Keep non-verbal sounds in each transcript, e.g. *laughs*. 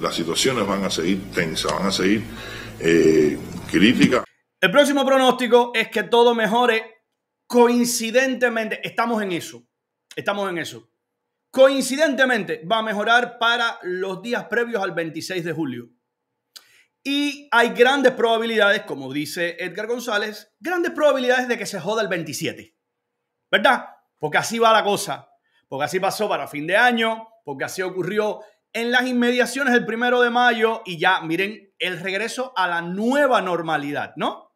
las situaciones van a seguir tensas, van a seguir eh, críticas. El próximo pronóstico es que todo mejore coincidentemente. Estamos en eso. Estamos en eso. Coincidentemente va a mejorar para los días previos al 26 de julio. Y hay grandes probabilidades, como dice Edgar González, grandes probabilidades de que se joda el 27. ¿Verdad? Porque así va la cosa. Porque así pasó para fin de año, porque así ocurrió en las inmediaciones del primero de mayo y ya, miren, el regreso a la nueva normalidad, ¿no?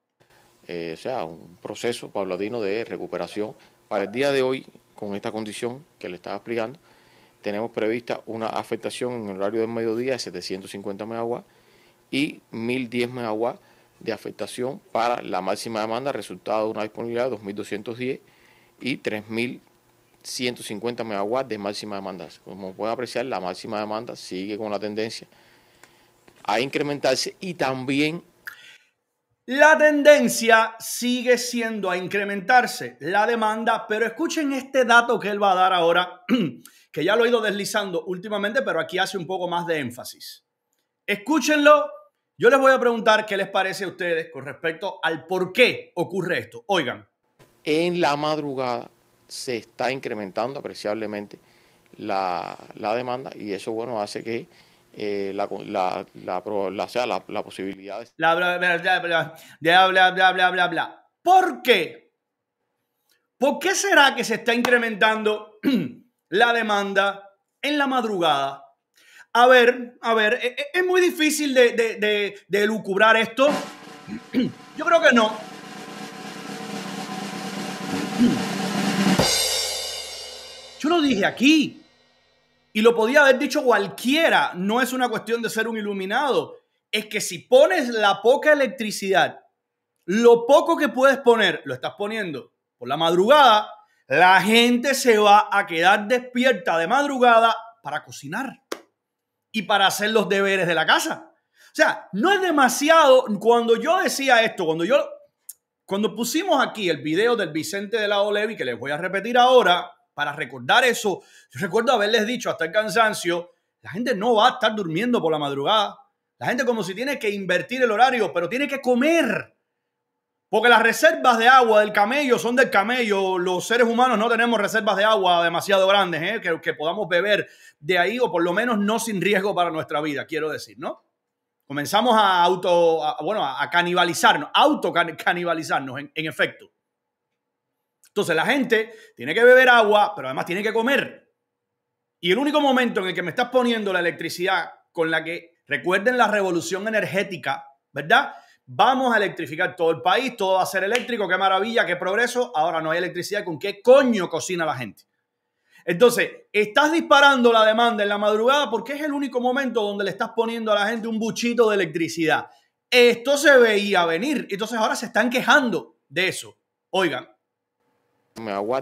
Eh, o sea, un proceso paulatino de recuperación. Para el día de hoy, con esta condición que le estaba explicando, tenemos prevista una afectación en el horario del mediodía de 750 megawatts y 1010 megawatts de afectación para la máxima demanda, resultado de una disponibilidad de 2210 y 3000 150 megawatts de máxima demanda. Como pueden apreciar, la máxima demanda sigue con la tendencia a incrementarse y también... La tendencia sigue siendo a incrementarse la demanda, pero escuchen este dato que él va a dar ahora, *clears throat* que ya lo he ido deslizando últimamente, pero aquí hace un poco más de énfasis. Escúchenlo, yo les voy a preguntar qué les parece a ustedes con respecto al por qué ocurre esto. Oigan. En la madrugada se está incrementando apreciablemente la, la demanda y eso bueno hace que la, la, la, sea, la, la, de... Bla, bla, bla, bla, bla, bla, bla, bla, bla. ¿Por qué? ¿Por qué será que se está incrementando la demanda en la madrugada? A ver, a ver, es, muy difícil de, de, de, de lucubrar esto. Yo creo que no dije aquí. Y lo podía haber dicho cualquiera. No es una cuestión de ser un iluminado. Es que si pones la poca electricidad, lo poco que puedes poner, lo estás poniendo por la madrugada, la gente se va a quedar despierta de madrugada para cocinar y para hacer los deberes de la casa. O sea, no es demasiado. Cuando yo decía esto, cuando yo. Cuando pusimos aquí el video del Vicente de la Olevi, que les voy a repetir ahora, para recordar eso. Yo recuerdo haberles dicho hasta el cansancio, la gente no va a estar durmiendo por la madrugada. La gente como si tiene que invertir el horario, pero tiene que comer. Porque las reservas de agua del camello son del camello. Los seres humanos no tenemos reservas de agua demasiado grandes, ¿eh? que, podamos beber de ahí o por lo menos no sin riesgo para nuestra vida, quiero decir, ¿no? Comenzamos a auto, bueno, a canibalizarnos, autocanibalizarnos, canibalizarnos, en efecto. Entonces la gente tiene que beber agua, pero además tiene que comer. Y el único momento en el que me estás poniendo la electricidad con la que, recuerden la revolución energética, ¿verdad? Vamos a electrificar todo el país, todo va a ser eléctrico, qué maravilla, qué progreso. Ahora no hay electricidad, ¿con qué coño cocina la gente? Entonces, estás disparando la demanda en la madrugada porque es el único momento donde le estás poniendo a la gente un buchito de electricidad. Esto se veía venir, entonces ahora se están quejando de eso. Oigan,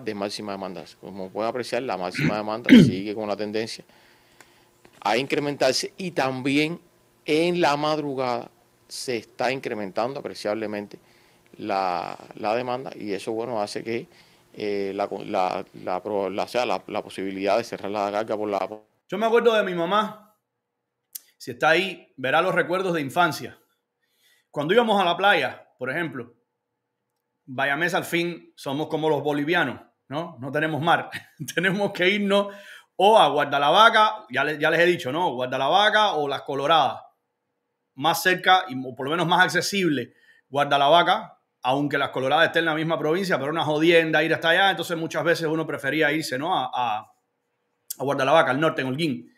de máxima demanda. Como puede apreciar, la máxima demanda *clears throat* sigue con la tendencia a incrementarse y también en la madrugada se está incrementando apreciablemente la, demanda y eso bueno hace que eh, la, sea, la, posibilidad de cerrar la carga por la... Yo me acuerdo de mi mamá, si está ahí, verá los recuerdos de infancia. Cuando íbamos a la playa, por ejemplo, Vaya mesa, al fin somos como los bolivianos, ¿no? No tenemos mar, *laughs* tenemos que irnos o a Guardalavaca, ya les, ya les he dicho, ¿no? Guardalavaca o Las Coloradas, más cerca y por lo menos más accesible Guardalavaca, aunque Las Coloradas estén en la misma provincia, pero una jodienda ir hasta allá, entonces muchas veces uno prefería irse, ¿no? A, a, a Guardalavaca, al norte, en Holguín.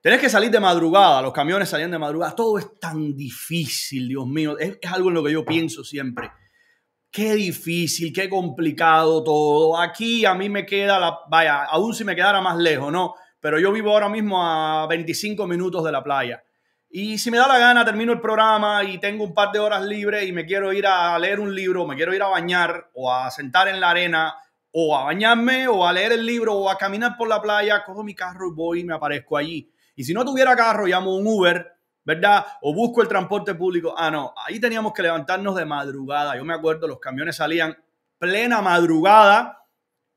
Tenés que salir de madrugada, los camiones salían de madrugada, todo es tan difícil, Dios mío, es, es algo en lo que yo pienso siempre qué difícil, qué complicado todo. Aquí a mí me queda, la, vaya, aún si me quedara más lejos, ¿no? Pero yo vivo ahora mismo a 25 minutos de la playa. Y si me da la gana, termino el programa y tengo un par de horas libres y me quiero ir a leer un libro, me quiero ir a bañar o a sentar en la arena o a bañarme o a leer el libro o a caminar por la playa, cojo mi carro y voy y me aparezco allí. Y si no tuviera carro, llamo un Uber ¿verdad? O busco el transporte público. Ah, no, ahí teníamos que levantarnos de madrugada. Yo me acuerdo, los camiones salían plena madrugada.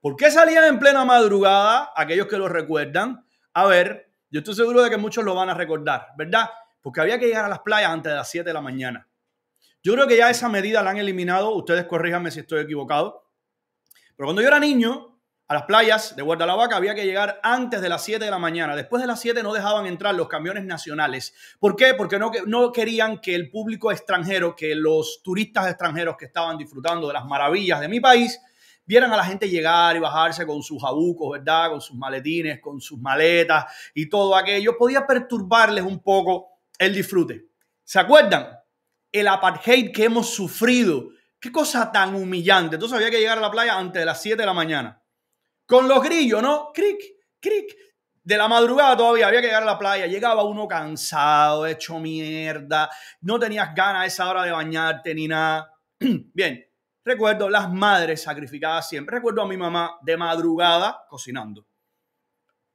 ¿Por qué salían en plena madrugada? Aquellos que lo recuerdan. A ver, yo estoy seguro de que muchos lo van a recordar, ¿verdad? Porque había que llegar a las playas antes de las 7 de la mañana. Yo creo que ya esa medida la han eliminado. Ustedes corríjanme si estoy equivocado. Pero cuando yo era niño, a las playas de Guadalajara había que llegar antes de las 7 de la mañana. Después de las 7 no dejaban entrar los camiones nacionales. ¿Por qué? Porque no, no querían que el público extranjero, que los turistas extranjeros que estaban disfrutando de las maravillas de mi país, vieran a la gente llegar y bajarse con sus jabucos, ¿verdad? Con sus maletines, con sus maletas y todo aquello. Podía perturbarles un poco el disfrute. ¿Se acuerdan? El apartheid que hemos sufrido. Qué cosa tan humillante. Entonces había que llegar a la playa antes de las 7 de la mañana. Con los grillos, ¿no? Cric, cric. De la madrugada todavía había que llegar a la playa. Llegaba uno cansado, hecho mierda. No tenías ganas a esa hora de bañarte ni nada. *clears throat* Bien, recuerdo las madres sacrificadas siempre. Recuerdo a mi mamá de madrugada cocinando.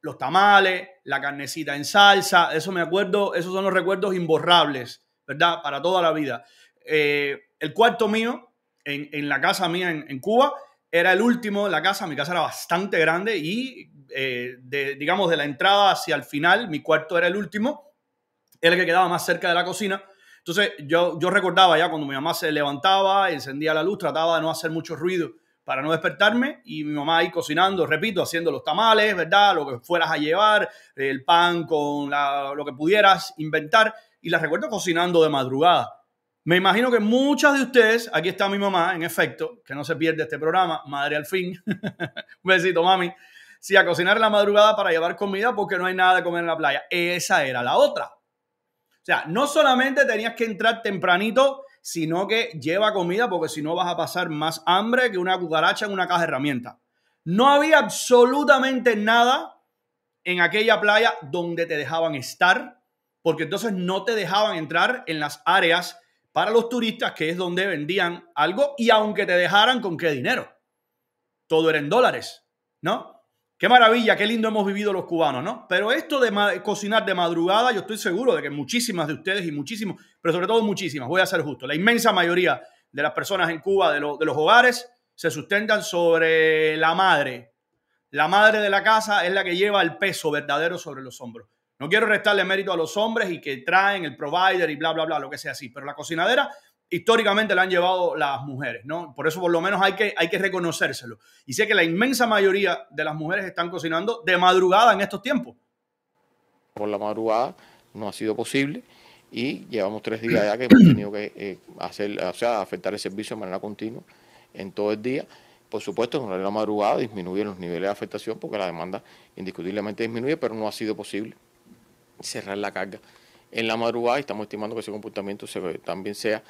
Los tamales, la carnecita en salsa, eso me acuerdo, esos son los recuerdos imborrables, ¿verdad? Para toda la vida. Eh, el cuarto mío, en, la casa mía en Cuba, era el último la casa, mi casa era bastante grande y, eh, digamos, de la entrada hacia el final, mi cuarto era el último, el que quedaba más cerca de la cocina. Entonces yo, yo recordaba ya cuando mi mamá se levantaba, encendía la luz, trataba de no hacer mucho ruido para no despertarme y mi mamá ahí cocinando, repito, haciendo los tamales, ¿verdad? Lo que fueras a llevar, el pan con lo que pudieras inventar y la recuerdo cocinando de madrugada. Me imagino que muchas de ustedes, aquí está mi mamá, en efecto, que no se pierde este programa, madre al fin. *laughs* Un besito, mami. Sí, a cocinar la madrugada para llevar comida porque no hay nada de comer en la playa. Esa era la otra. O sea, no solamente tenías que entrar tempranito, sino que lleva comida porque si no vas a pasar más hambre que una cucaracha en una caja de herramientas. No había absolutamente nada en aquella playa donde te dejaban estar, porque entonces no te dejaban entrar en las áreas para los turistas, que es donde vendían algo, y aunque te dejaran con qué dinero. Todo era en dólares, ¿no? Qué maravilla, qué lindo hemos vivido los cubanos, ¿no? Pero esto de cocinar de madrugada, yo estoy seguro de que muchísimas de ustedes y muchísimos, pero sobre todo muchísimas, voy a ser justo, la inmensa mayoría de las personas en Cuba, de, de los hogares, se sustentan sobre la madre. La madre de la casa es la que lleva el peso verdadero sobre los hombros. No quiero restarle mérito a los hombres y que traen el provider y bla, bla, bla, lo que sea así, pero la cocinadera históricamente la han llevado las mujeres, ¿no? Por eso por lo menos hay que, hay que reconocérselo. Y sé que la inmensa mayoría de las mujeres están cocinando de madrugada en estos tiempos. Por la madrugada no ha sido posible y llevamos tres días ya que hemos tenido que eh, hacer, o sea, afectar el servicio de manera continua en todo el día. Por supuesto, en la madrugada disminuyen los niveles de afectación porque la demanda indiscutiblemente disminuye, pero no ha sido posible cerrar la carga en la madrugada y estamos estimando que ese comportamiento también sea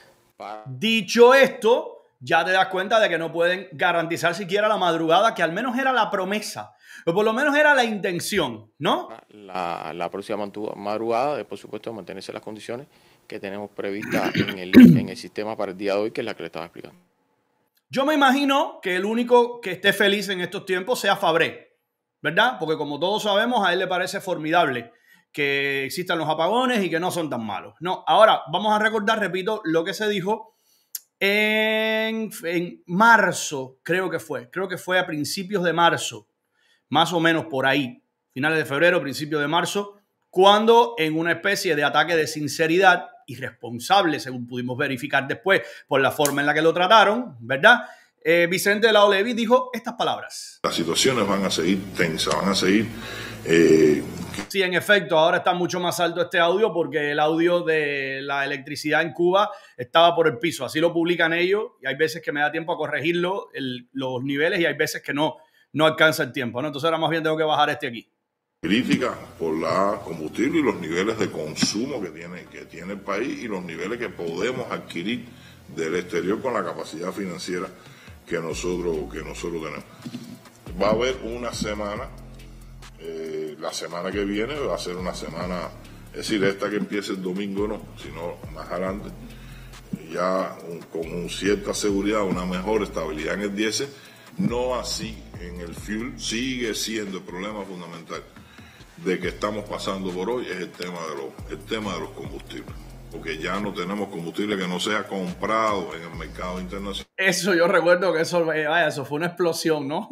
Dicho esto, ya te das cuenta de que no pueden garantizar siquiera la madrugada, que al menos era la promesa, o por lo menos era la intención, ¿no? La, próxima madrugada, de, eh, por supuesto, mantenerse las condiciones que tenemos previstas en el, en el sistema para el día de hoy, que es la que le estaba explicando. Yo me imagino que el único que esté feliz en estos tiempos sea Fabré, ¿verdad? Porque como todos sabemos, a él le parece formidable que existan los apagones y que no son tan malos. No, ahora vamos a recordar, repito, lo que se dijo en, marzo, creo que fue, creo que fue a principios de marzo, más o menos por ahí, finales de febrero, principios de marzo, cuando en una especie de ataque de sinceridad irresponsable, según pudimos verificar después por la forma en la que lo trataron, ¿verdad? Eh, Vicente de la Olevi dijo estas palabras. Las situaciones van a seguir tensas, van a seguir eh, sí, en efecto, ahora está mucho más alto este audio porque el audio de la electricidad en Cuba estaba por el piso, así lo publican ellos y hay veces que me da tiempo a corregirlo, los niveles y hay veces que no, no alcanza el tiempo, ¿no? Entonces ahora más bien tengo que bajar este aquí crítica por la combustible y los niveles de consumo que tiene, que tiene el país y los niveles que podemos adquirir del exterior con la capacidad financiera que nosotros, que nosotros tenemos. Va a haber una semana eh, la semana que viene va a ser una semana, es decir, esta que empiece el domingo no, sino más adelante, ya con un cierta seguridad, una mejor estabilidad en el 10, no así en el fuel, sigue siendo el problema fundamental de que estamos pasando por hoy es el tema de los, el tema de los combustibles. Porque ya no tenemos combustible que no sea comprado en el mercado internacional. Eso yo recuerdo que eso, eh, vaya, eso fue una explosión, ¿no?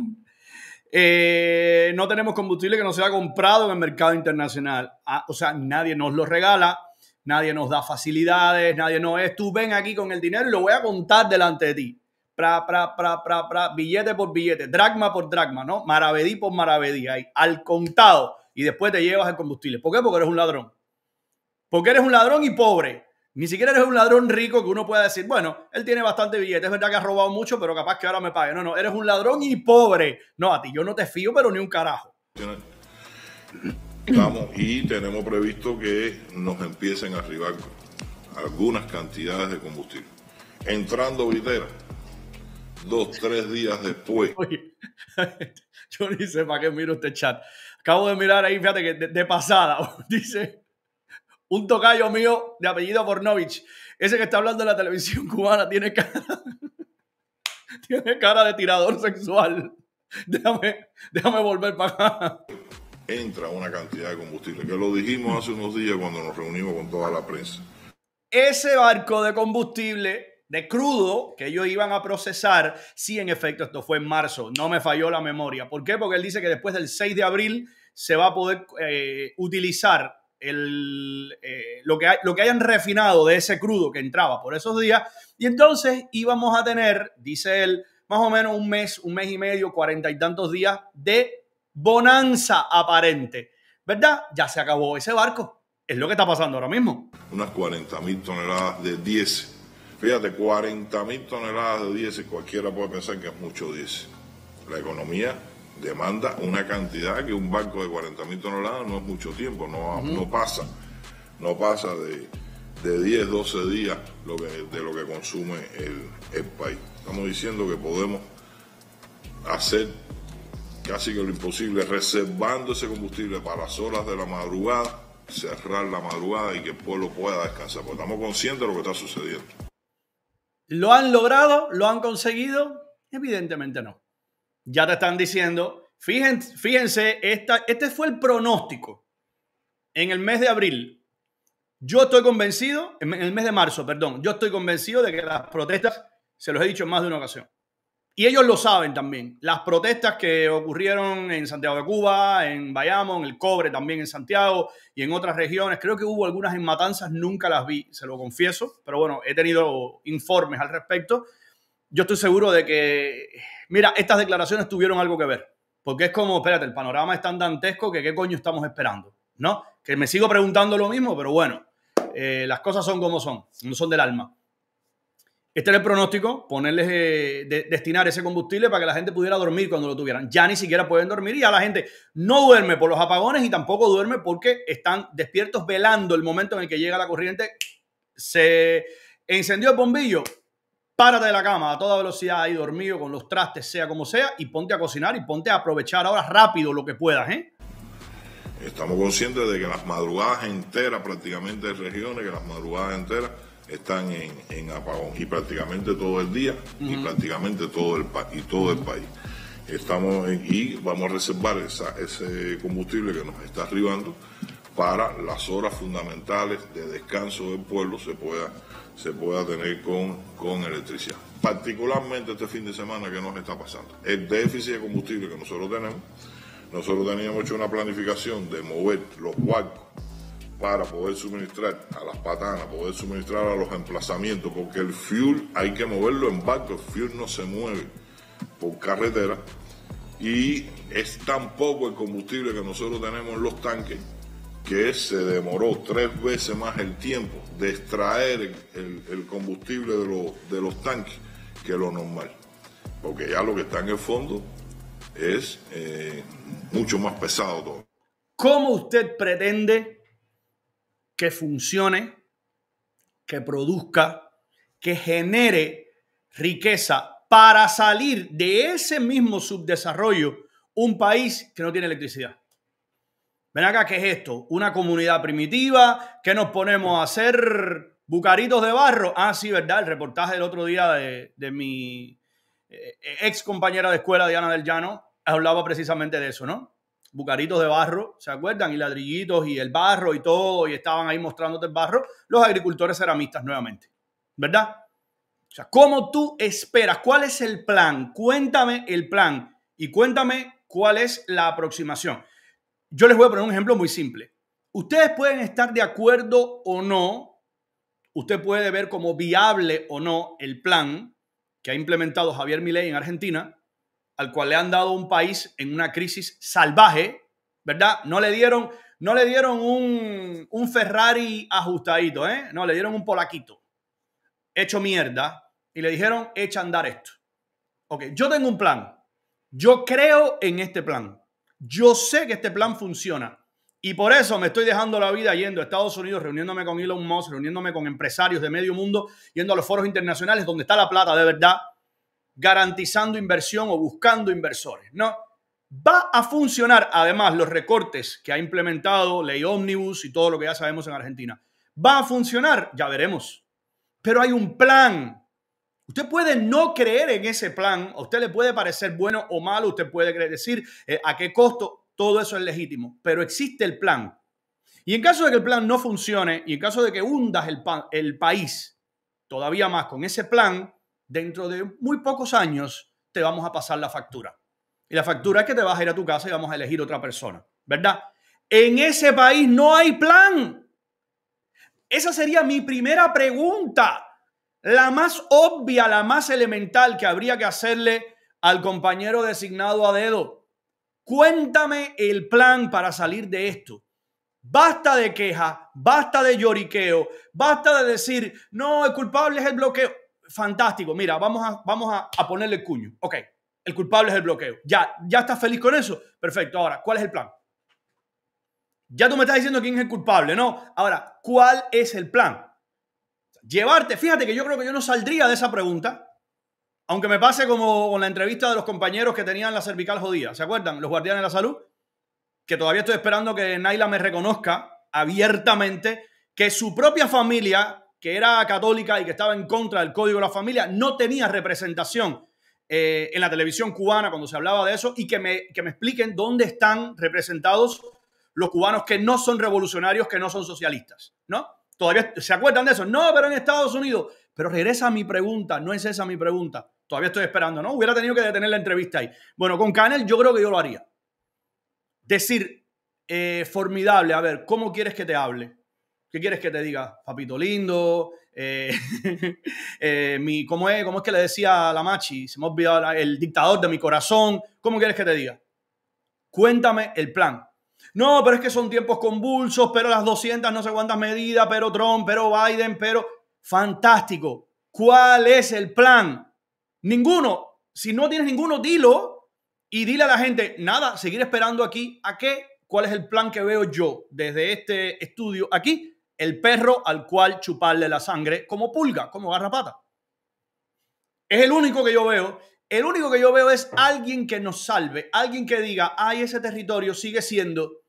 Eh, no tenemos combustible que no se sea comprado en el mercado internacional. Ah, o sea, nadie nos lo regala, nadie nos da facilidades, nadie nos es, tú ven aquí con el dinero y lo voy a contar delante de ti. Pra, billete por billete, dracma por dracma, ¿no? Maravedí por maravedí, al contado. Y después te llevas el combustible. ¿Por qué? Porque eres un ladrón. Porque eres un ladrón y pobre. Ni siquiera eres un ladrón rico que uno pueda decir, bueno, él tiene bastante billete, es verdad que ha robado mucho, pero capaz que ahora me pague. No, no, eres un ladrón y pobre. No, a ti yo no te fío, pero ni un carajo. Vamos y tenemos previsto que nos empiecen a arribar algunas cantidades de combustible. Entrando Vitera, dos, tres días después. *laughs* yo ni sé para qué miro este chat. Acabo de mirar ahí, fíjate que de pasada, *laughs* dice un tocayo mío de apellido Bornovich. Ese que está hablando en la televisión *laughs* cubana tiene cara, *laughs* tiene cara de tirador sexual. *laughs* Déjame, volver para acá. Entra una cantidad de combustible, que lo dijimos hace unos días cuando nos reunimos con toda la prensa. Ese barco de combustible de crudo que ellos iban a procesar, sí, en efecto, esto fue en marzo, no me falló la memoria. ¿Por qué? Porque él dice que después del 6 de abril se va a poder eh, utilizar el, eh, lo, que lo que hayan refinado de ese crudo que entraba por esos días. Y entonces íbamos a tener, dice él, más o menos un mes, un mes y medio, cuarenta y tantos días de bonanza aparente. ¿Verdad? Ya se acabó ese barco. Es lo que está pasando ahora mismo. Unas 40 mil toneladas de 10. Fíjate, 40 mil toneladas de 10. Cualquiera puede pensar que es mucho 10. La economía demanda una cantidad que un banco de 40.000 toneladas no es mucho tiempo, no, no pasa, no pasa de, 10, 12 días lo de lo que consume el, el país. Estamos diciendo que podemos hacer casi que lo imposible, reservando ese combustible para las horas de la madrugada, cerrar la madrugada y que el pueblo pueda descansar, porque estamos conscientes de lo que está sucediendo. ¿Lo han logrado? ¿Lo han conseguido? Evidentemente no ya te están diciendo, fíjense, este fue el pronóstico en el mes de abril. Yo estoy convencido, en el mes de marzo, perdón, yo estoy convencido de que las protestas, se los he dicho en más de una ocasión, y ellos lo saben también, las protestas que ocurrieron en Santiago de Cuba, en Bayamo, en el Cobre también en Santiago y en otras regiones, creo que hubo algunas en Matanzas, nunca las vi, se lo confieso, pero bueno, he tenido informes al respecto. Yo estoy seguro de que Mira, estas declaraciones tuvieron algo que ver, porque es como, espérate, el panorama es tan dantesco que qué coño estamos esperando, ¿no? Que me sigo preguntando lo mismo, pero bueno, eh, las cosas son como son, no son del alma. Este era el pronóstico, ponerles, eh, de, destinar ese combustible para que la gente pudiera dormir cuando lo tuvieran. Ya ni siquiera pueden dormir y ya la gente no duerme por los apagones y tampoco duerme porque están despiertos velando el momento en el que llega la corriente. Se encendió el bombillo, párate de la cama a toda velocidad ahí dormido con los trastes, sea como sea, y ponte a cocinar y ponte a aprovechar ahora rápido lo que puedas, ¿eh? Estamos conscientes de que las madrugadas enteras, prácticamente de regiones, que las madrugadas enteras están en, apagón y prácticamente todo el día y prácticamente todo el, y todo el país. Estamos y vamos a reservar ese combustible que nos está arribando para las horas fundamentales de descanso del pueblo se pueda se pueda tener con, electricidad. Particularmente este fin de semana que nos está pasando. El déficit de combustible que nosotros tenemos, nosotros teníamos hecho una planificación de mover los barcos para poder suministrar a las patanas, poder suministrar a los emplazamientos, porque el fuel hay que moverlo en barco, el fuel no se mueve por carretera y es tan poco el combustible que nosotros tenemos en los tanques que se demoró tres veces más el tiempo de extraer el, combustible de los, tanques que lo normal. Porque ya lo que está en el fondo es eh, mucho más pesado todo. ¿Cómo usted pretende que funcione, que produzca, que genere riqueza para salir de ese mismo subdesarrollo un país que no tiene electricidad? Ven acá, ¿qué es esto? ¿Una comunidad primitiva? ¿Qué nos ponemos a hacer? ¿Bucaritos de barro? Ah, sí, ¿verdad? El reportaje del otro día de, mi eh, ex compañera de escuela, Diana del Llano, hablaba precisamente de eso, ¿no? Bucaritos de barro, ¿se acuerdan? Y ladrillitos y el barro y todo, y estaban ahí mostrándote el barro, los agricultores ceramistas nuevamente, ¿verdad? O sea, ¿cómo tú esperas? ¿Cuál es el plan? Cuéntame el plan y cuéntame cuál es la aproximación. Yo les voy a poner un ejemplo muy simple. Ustedes pueden estar de acuerdo o no, usted puede ver como viable o no el plan que ha implementado Javier Milei en Argentina, al cual le han dado un país en una crisis salvaje, ¿verdad? No le dieron, no le dieron un, Ferrari ajustadito, ¿eh? No, le dieron un polaquito, hecho mierda, y le dijeron, echa andar esto. Ok, yo tengo un plan. Yo creo en este plan. Yo sé que este plan funciona. Y por eso me estoy dejando la vida yendo a Estados Unidos, reuniéndome con Elon Musk, reuniéndome con empresarios de medio mundo, yendo a los foros internacionales donde está la plata de verdad, garantizando inversión o buscando inversores. No, va a funcionar además los recortes que ha implementado ley Omnibus y todo lo que ya sabemos en Argentina. Va a funcionar, ya veremos. Pero hay un plan Usted puede no creer en ese plan, a usted le puede parecer bueno o malo, usted puede decir eh, a qué costo, todo eso es legítimo, pero existe el plan. Y en caso de que el plan no funcione y en caso de que hundas el, el país todavía más con ese plan, dentro de muy pocos años te vamos a pasar la factura. Y la factura es que te vas a ir a tu casa y vamos a elegir otra persona, ¿verdad? En ese país no hay plan. Esa sería mi primera pregunta. La más obvia, la más elemental que habría que hacerle al compañero designado a dedo. Cuéntame el plan para salir de esto. Basta de queja, basta de lloriqueo, basta de decir, no, el culpable es el bloqueo. Fantástico, mira, vamos a, vamos a, ponerle el cuño. Ok, el culpable es el bloqueo. Ya, ya estás feliz con eso. Perfecto, ahora, ¿cuál es el plan? Ya tú me estás diciendo quién es el culpable, ¿no? Ahora, ¿cuál es el plan? Llevarte, fíjate que yo creo que yo no saldría de esa pregunta, aunque me pase como con la entrevista de los compañeros que tenían la cervical jodida, ¿se acuerdan? Los guardianes de la salud, que todavía estoy esperando que Naila me reconozca abiertamente que su propia familia, que era católica y que estaba en contra del Código de la Familia, no tenía representación eh, en la televisión cubana cuando se hablaba de eso y que me, que me expliquen dónde están representados los cubanos que no son revolucionarios, que no son socialistas, ¿no? Todavía se acuerdan de eso. No, pero en Estados Unidos. Pero regresa a mi pregunta, no es esa mi pregunta. Todavía estoy esperando, ¿no? Hubiera tenido que detener la entrevista ahí. Bueno, con Canel yo creo que yo lo haría. Decir, eh, formidable, a ver, ¿cómo quieres que te hable? ¿Qué quieres que te diga? Papito lindo, eh, *laughs* eh, mi, ¿cómo, es, es que le decía a la machi? Se me ha olvidado el dictador de mi corazón. ¿Cómo quieres que te diga? Cuéntame el plan. No, pero es que son tiempos convulsos, pero las 200 no sé cuántas medidas, pero Trump, pero Biden, pero... Fantástico. ¿Cuál es el plan? Ninguno. Si no tienes ninguno, dilo y dile a la gente, nada, seguir esperando aquí. ¿A qué? ¿Cuál es el plan que veo yo desde este estudio aquí? El perro al cual chuparle la sangre como pulga, como garrapata. Es el único que yo veo el único que yo veo es alguien que nos salve, alguien que diga, ay, ese territorio sigue siendo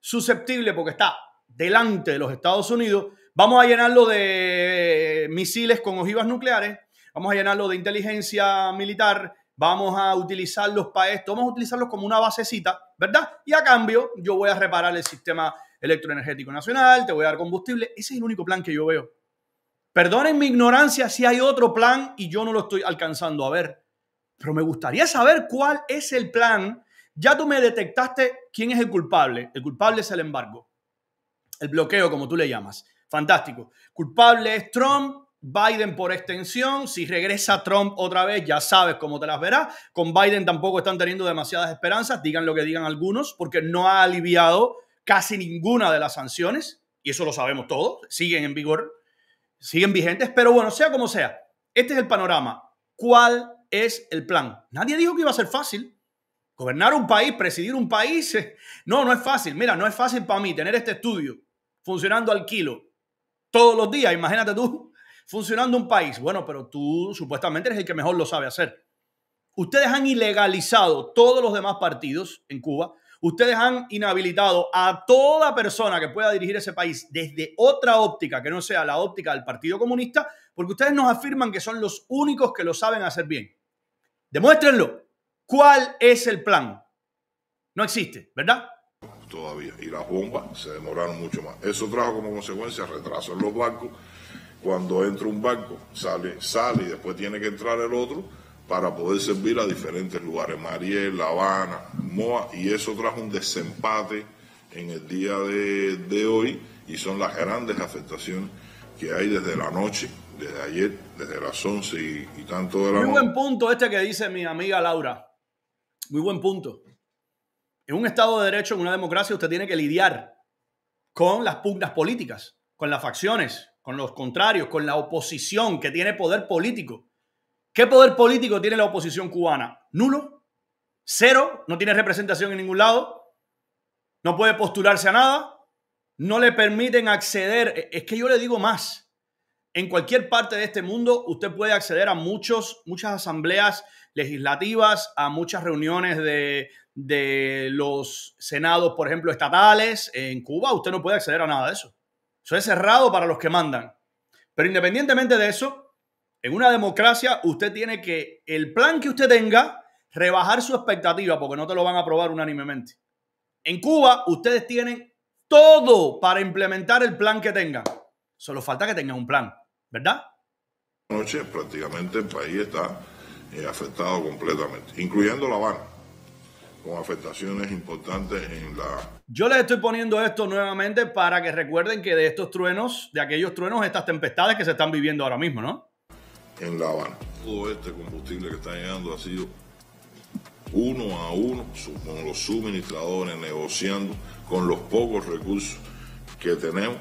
susceptible porque está delante de los Estados Unidos, vamos a llenarlo de misiles con ojivas nucleares, vamos a llenarlo de inteligencia militar, vamos a utilizarlos para esto, vamos a utilizarlos como una basecita, ¿verdad? Y a cambio yo voy a reparar el sistema electroenergético nacional, te voy a dar combustible, ese es el único plan que yo veo. Perdonen mi ignorancia si hay otro plan y yo no lo estoy alcanzando a ver. Pero me gustaría saber cuál es el plan. Ya tú me detectaste quién es el culpable. El culpable es el embargo. El bloqueo, como tú le llamas. Fantástico. Culpable es Trump, Biden por extensión. Si regresa Trump otra vez, ya sabes cómo te las verás. Con Biden tampoco están teniendo demasiadas esperanzas, digan lo que digan algunos, porque no ha aliviado casi ninguna de las sanciones. Y eso lo sabemos todos. Siguen en vigor, siguen vigentes. Pero bueno, sea como sea, este es el panorama. ¿Cuál es el plan. Nadie dijo que iba a ser fácil. Gobernar un país, presidir un país, *laughs* no, no es fácil. Mira, no es fácil para mí tener este estudio funcionando al kilo todos los días. Imagínate tú *laughs* funcionando un país. Bueno, pero tú supuestamente eres el que mejor lo sabe hacer. Ustedes han ilegalizado todos los demás partidos en Cuba. Ustedes han inhabilitado a toda persona que pueda dirigir ese país desde otra óptica que no sea la óptica del Partido Comunista, porque ustedes nos afirman que son los únicos que lo saben hacer bien. Demuéstrenlo. ¿Cuál es el plan? No existe, ¿verdad? Todavía. Y las bombas se demoraron mucho más. Eso trajo como consecuencia retraso en los bancos. Cuando entra un banco, sale, sale y después tiene que entrar el otro para poder servir a diferentes lugares, Mariel, La Habana, Moa, y eso trajo un desempate en el día de, de hoy y son las grandes afectaciones que hay desde la noche desde ayer, desde las once y, tanto de la Muy buen punto este que dice mi amiga Laura. Muy buen punto. En un Estado de Derecho, en una democracia, usted tiene que lidiar con las pugnas políticas, con las facciones, con los contrarios, con la oposición que tiene poder político. ¿Qué poder político tiene la oposición cubana? Nulo, cero, no tiene representación en ningún lado, no puede postularse a nada, no le permiten acceder. E-, es que yo le digo más en cualquier parte de este mundo usted puede acceder a muchos, muchas asambleas legislativas, a muchas reuniones de, de los senados, por ejemplo, estatales. En Cuba usted no puede acceder a nada de eso. Eso es cerrado para los que mandan. Pero independientemente de eso, en una democracia usted tiene que, el plan que usted tenga, rebajar su expectativa porque no te lo van a aprobar unánimemente. En Cuba ustedes tienen todo para implementar el plan que tengan. Solo falta que tengan un plan. ¿verdad? Noche prácticamente el país está eh, afectado completamente, incluyendo La Habana, con afectaciones importantes en la... Yo les estoy poniendo esto nuevamente para que recuerden que de estos truenos, de aquellos truenos, estas tempestades que se están viviendo ahora mismo, ¿no? En La Habana. Todo este combustible que está llegando ha sido uno a uno con los suministradores, negociando con los pocos recursos que tenemos,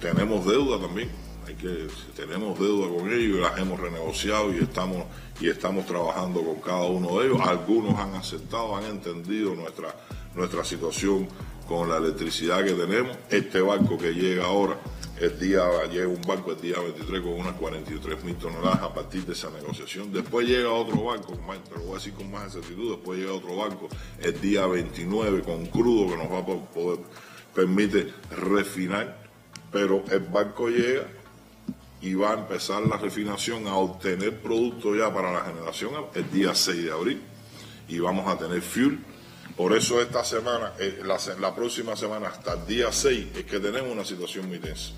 tenemos deuda también que, tenemos deuda con ellos y las hemos renegociado y estamos, y estamos trabajando con cada uno de ellos. Algunos han aceptado, han entendido nuestra, nuestra situación con la electricidad que tenemos. Este banco que llega ahora, el día, llega un banco el día 23 con unas 43 mil toneladas a partir de esa negociación. Después llega otro banco te lo voy a decir con más exactitud, después llega otro banco el día 29 con crudo que nos va a poder, permite refinar, pero el banco llega y va a empezar la refinación a obtener producto ya para la generación el día 6 de abril y vamos a tener fuel. Por eso esta semana, eh, la, la, próxima semana hasta el día 6 es que tenemos una situación muy tensa.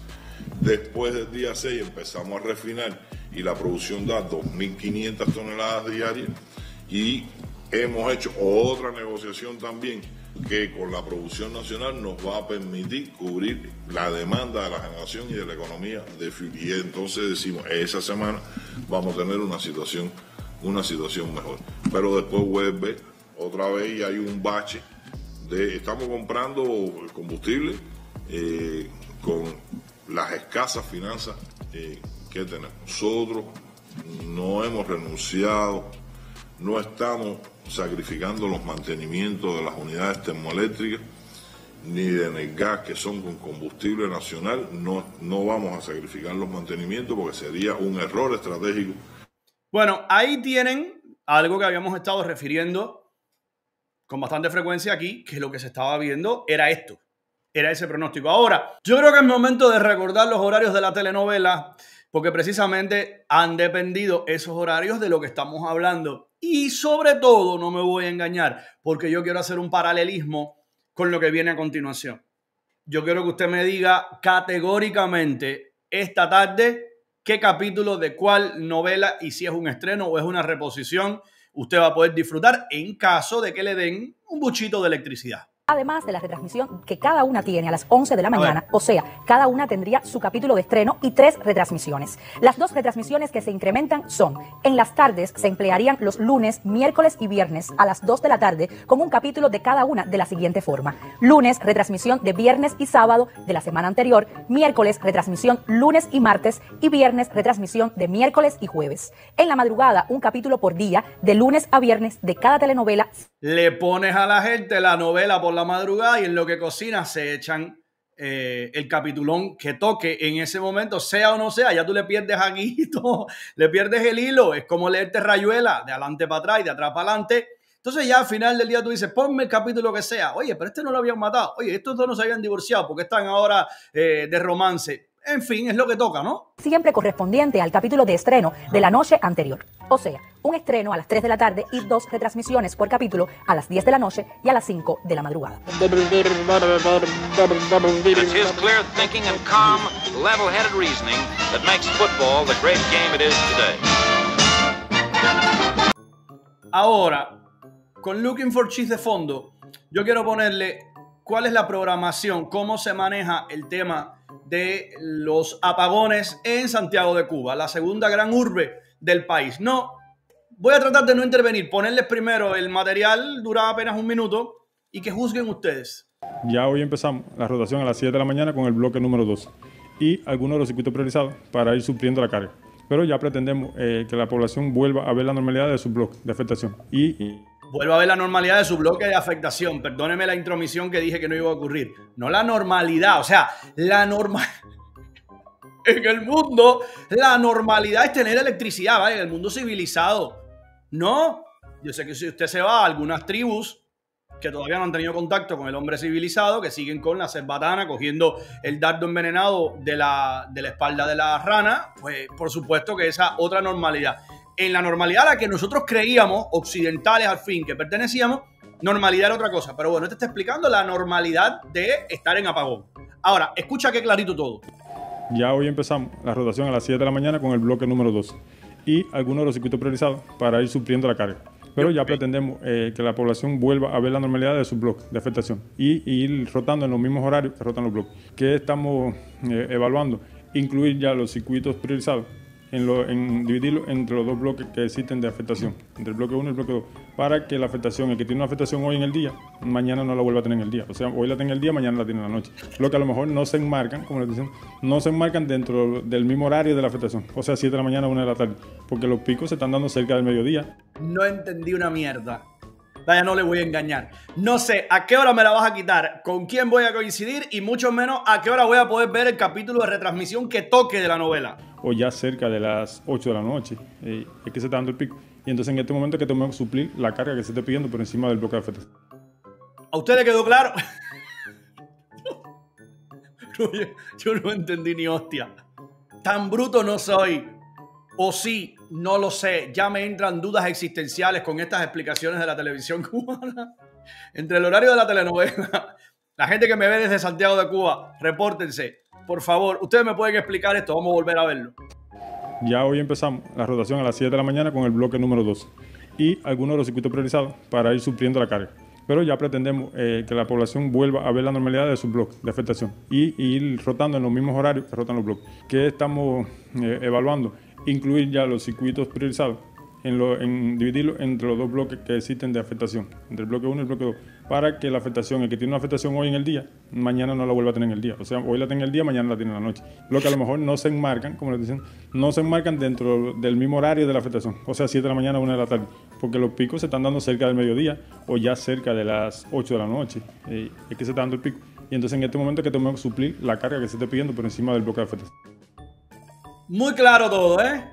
Después del día 6 empezamos a refinar y la producción da 2.500 toneladas diarias y hemos hecho otra negociación también que con la producción nacional nos va a permitir cubrir la demanda de la generación y de la economía de fuel. Y entonces decimos, esa semana vamos a tener una situación, una situación mejor. Pero después vuelve otra vez y hay un bache de estamos comprando combustible eh, con las escasas finanzas eh, que tenemos. Nosotros no hemos renunciado, no estamos sacrificando los mantenimientos de las unidades termoeléctricas ni de gas que son con combustible nacional, no, no vamos a sacrificar los mantenimientos porque sería un error estratégico. Bueno, ahí tienen algo que habíamos estado refiriendo con bastante frecuencia aquí, que lo que se estaba viendo era esto, era ese pronóstico. Ahora, yo creo que es momento de recordar los horarios de la telenovela porque precisamente han dependido esos horarios de lo que estamos hablando. Y sobre todo, no me voy a engañar, porque yo quiero hacer un paralelismo con lo que viene a continuación. Yo quiero que usted me diga categóricamente esta tarde qué capítulo de cuál novela y si es un estreno o es una reposición, usted va a poder disfrutar en caso de que le den un buchito de electricidad. Además de la retransmisión que cada una tiene a las 11 de la mañana, o sea, cada una tendría su capítulo de estreno y tres retransmisiones. Las dos retransmisiones que se incrementan son, en las tardes se emplearían los lunes, miércoles y viernes a las 2 de la tarde con un capítulo de cada una de la siguiente forma. Lunes, retransmisión de viernes y sábado de la semana anterior, miércoles, retransmisión lunes y martes y viernes, retransmisión de miércoles y jueves. En la madrugada, un capítulo por día, de lunes a viernes de cada telenovela. Le pones a la gente la novela por la madrugada y en lo que cocina se echan eh, el capitulón que toque en ese momento, sea o no sea, ya tú le pierdes aguito *laughs* le pierdes el hilo, es como leerte rayuela de adelante para atrás y de atrás para adelante. Entonces ya al final del día tú dices, ponme el capítulo que sea, oye, pero este no lo habían matado, oye, estos dos no se habían divorciado porque están ahora eh, de romance. En fin, es lo que toca, ¿no? Siempre correspondiente al capítulo de estreno de la noche anterior. O sea, un estreno a las 3 de la tarde y dos retransmisiones por capítulo a las 10 de la noche y a las 5 de la madrugada. Ahora, con Looking for Cheese de fondo, yo quiero ponerle cuál es la programación, cómo se maneja el tema de los apagones en Santiago de Cuba, la segunda gran urbe del país. No, voy a tratar de no intervenir, ponerles primero el material, dura apenas un minuto, y que juzguen ustedes. Ya hoy empezamos la rotación a las 7 de la mañana con el bloque número 2 y algunos de los circuitos priorizados para ir supliendo la carga. Pero ya pretendemos eh, que la población vuelva a ver la normalidad de su bloque de afectación. y Vuelvo a ver la normalidad de su bloque de afectación. Perdóneme la intromisión que dije que no iba a ocurrir. No la normalidad, o sea, la normal. *laughs* en el mundo, la normalidad es tener electricidad, ¿vale? En el mundo civilizado. No. Yo sé que si usted se va a algunas tribus que todavía no han tenido contacto con el hombre civilizado, que siguen con la cerbatana, cogiendo el dardo envenenado de la, de la espalda de la rana, pues por supuesto que esa otra normalidad en la normalidad a la que nosotros creíamos, occidentales al fin, que pertenecíamos, normalidad era otra cosa. Pero bueno, te este está explicando la normalidad de estar en apagón. Ahora, escucha que clarito todo. Ya hoy empezamos la rotación a las 7 de la mañana con el bloque número 12 y algunos de los circuitos priorizados para ir supliendo la carga. Pero ya pretendemos eh, que la población vuelva a ver la normalidad de su bloque de afectación y, ir rotando en los mismos horarios que rotan los bloques. ¿Qué estamos eh, evaluando? Incluir ya los circuitos priorizados en, dividirlo entre los dos bloques que existen de afectación, entre el bloque 1 y el bloque 2, para que la afectación, el que tiene una afectación hoy en el día, mañana no la vuelva a tener en el día. O sea, hoy la tiene en el día, mañana la tiene en la noche. Lo que a lo mejor no se enmarcan, como les dicen no se enmarcan dentro del mismo horario de la afectación, o sea, 7 de la mañana 1 de la tarde, porque los picos se están dando cerca del mediodía. No entendí una mierda. Vaya, no le voy a engañar. No sé a qué hora me la vas a quitar, con quién voy a coincidir y mucho menos a qué hora voy a poder ver el capítulo de retransmisión que toque de la novela. O ya cerca de las 8 de la noche. Eh, es que se está dando el pico. Y entonces en este momento es que tengo que suplir la carga que se esté pidiendo por encima del bloque de ¿A usted le quedó claro? *laughs* yo no entendí ni hostia. Tan bruto no soy. O sí, no lo sé, ya me entran dudas existenciales con estas explicaciones de la televisión *laughs* cubana. Entre el horario de la telenovela, la gente que me ve desde Santiago de Cuba, repórtense. Por favor, ustedes me pueden explicar esto, vamos a volver a verlo. Ya hoy empezamos la rotación a las 7 de la mañana con el bloque número 12 y algunos de los circuitos priorizados para ir supliendo la carga. Pero ya pretendemos eh, que la población vuelva a ver la normalidad de su bloque de afectación y, ir rotando en los mismos horarios que rotan los bloques. ¿Qué estamos eh, evaluando? incluir ya los circuitos priorizados, en, lo, en dividirlo entre los dos bloques que existen de afectación, entre el bloque 1 y el bloque 2, para que la afectación, el que tiene una afectación hoy en el día, mañana no la vuelva a tener en el día. O sea, hoy la tiene el día, mañana la tiene en la noche. Lo que a lo mejor no se enmarcan, como les dicen, no se enmarcan dentro del mismo horario de la afectación, o sea, 7 de la mañana 1 de la tarde, porque los picos se están dando cerca del mediodía o ya cerca de las 8 de la noche. Eh, es que se está dando el pico. Y entonces en este momento es que tenemos que suplir la carga que se está pidiendo por encima del bloque de afectación. Muy claro todo, ¿eh?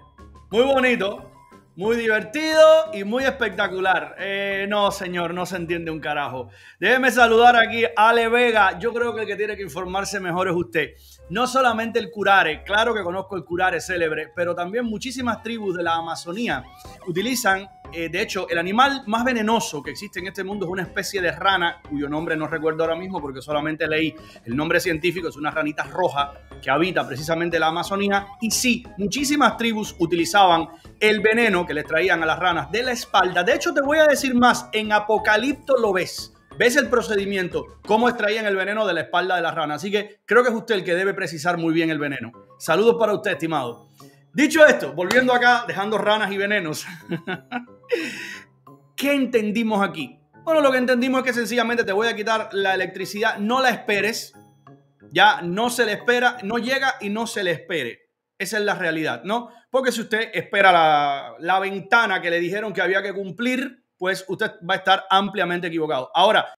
Muy bonito, muy divertido y muy espectacular. Eh, no, señor, no se entiende un carajo. Déjeme saludar aquí a Ale Vega. Yo creo que el que tiene que informarse mejor es usted. No solamente el curare, claro que conozco el curare célebre, pero también muchísimas tribus de la Amazonía utilizan eh, de hecho, el animal más venenoso que existe en este mundo es una especie de rana, cuyo nombre no recuerdo ahora mismo porque solamente leí el nombre científico, es una ranita roja que habita precisamente la Amazonía. Y sí, muchísimas tribus utilizaban el veneno que les traían a las ranas de la espalda. De hecho, te voy a decir más, en Apocalipto lo ves ves el procedimiento, cómo extraían el veneno de la espalda de la rana. Así que creo que es usted el que debe precisar muy bien el veneno. Saludos para usted, estimado. Dicho esto, volviendo acá, dejando ranas y venenos, *laughs* ¿qué entendimos aquí? Bueno, lo que entendimos es que sencillamente te voy a quitar la electricidad, no la esperes, ya no se le espera, no llega y no se le espere. Esa es la realidad, ¿no? Porque si usted espera la, la ventana que le dijeron que había que cumplir, pues usted va a estar ampliamente equivocado. Ahora,